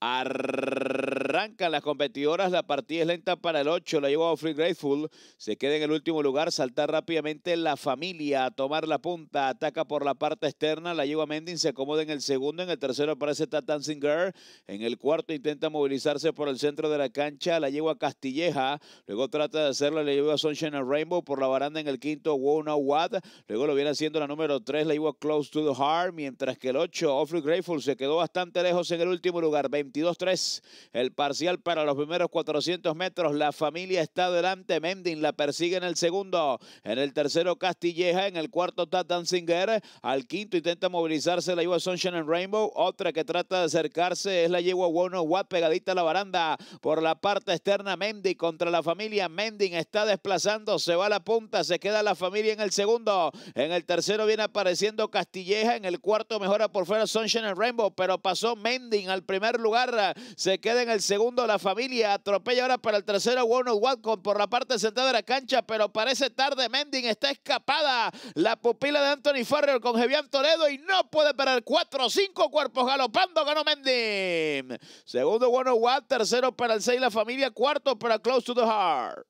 Arr- las competidoras, la partida es lenta para el 8, la lleva Free Grateful, se queda en el último lugar, salta rápidamente la familia a tomar la punta, ataca por la parte externa, la lleva Mending, se acomoda en el segundo, en el tercero aparece Girl en el cuarto intenta movilizarse por el centro de la cancha, la lleva Castilleja, luego trata de hacerlo, la lleva Sunshine and Rainbow por la baranda en el quinto, Wow Now luego lo viene haciendo la número 3, la lleva Close to the Heart, mientras que el 8, Offrey Grateful, se quedó bastante lejos en el último lugar, 22-3, el paso parcial para los primeros 400 metros. La familia está delante. Mending la persigue en el segundo. En el tercero, Castilleja. En el cuarto, está Danzinger... Al quinto, intenta movilizarse la yegua Sunshine and Rainbow. Otra que trata de acercarse es la yegua Wono Watt pegadita a la baranda. Por la parte externa, Mending contra la familia. Mending está desplazando. Se va a la punta. Se queda la familia en el segundo. En el tercero viene apareciendo Castilleja. En el cuarto mejora por fuera Sunshine and Rainbow. Pero pasó Mending al primer lugar. Se queda en el segundo segundo la familia. Atropella ahora para el tercero Warner con por la parte central de la cancha, pero parece tarde. Mending está escapada. La pupila de Anthony Farrell con Jevian Toledo y no puede parar. Cuatro, o cinco cuerpos galopando. Ganó Mending. Segundo Warner Watt, tercero para el seis, la familia, cuarto para Close to the Heart.